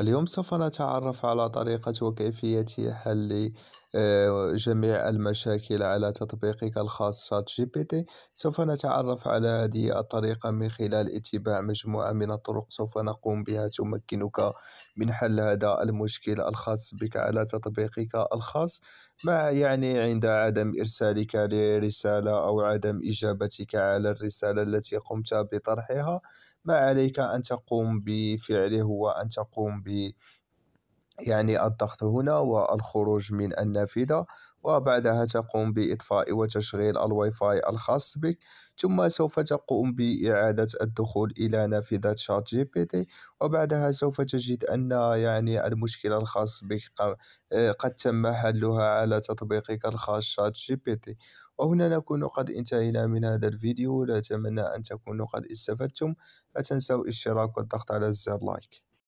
اليوم سوف نتعرف على طريقة وكيفية حل آه، جميع المشاكل على تطبيقك الخاص شات جي بي تي سوف نتعرف على هذه الطريقة من خلال اتباع مجموعة من الطرق سوف نقوم بها تمكنك من حل هذا المشكل الخاص بك على تطبيقك الخاص ما يعني عند عدم إرسالك لرسالة أو عدم إجابتك على الرسالة التي قمت بطرحها ما عليك أن تقوم بفعله هو أن تقوم ب يعني الضغط هنا والخروج من النافذة وبعدها تقوم بإطفاء وتشغيل الواي فاي الخاص بك ثم سوف تقوم بإعادة الدخول إلى نافذة شات جي بي تي وبعدها سوف تجد أن يعني المشكلة الخاص بك آه، قد تم حلها على تطبيقك الخاص شات جي بي تي وهنا نكون قد انتهينا من هذا الفيديو لا أتمنى أن تكونوا قد استفدتم لا تنسوا الاشتراك والضغط على زر لايك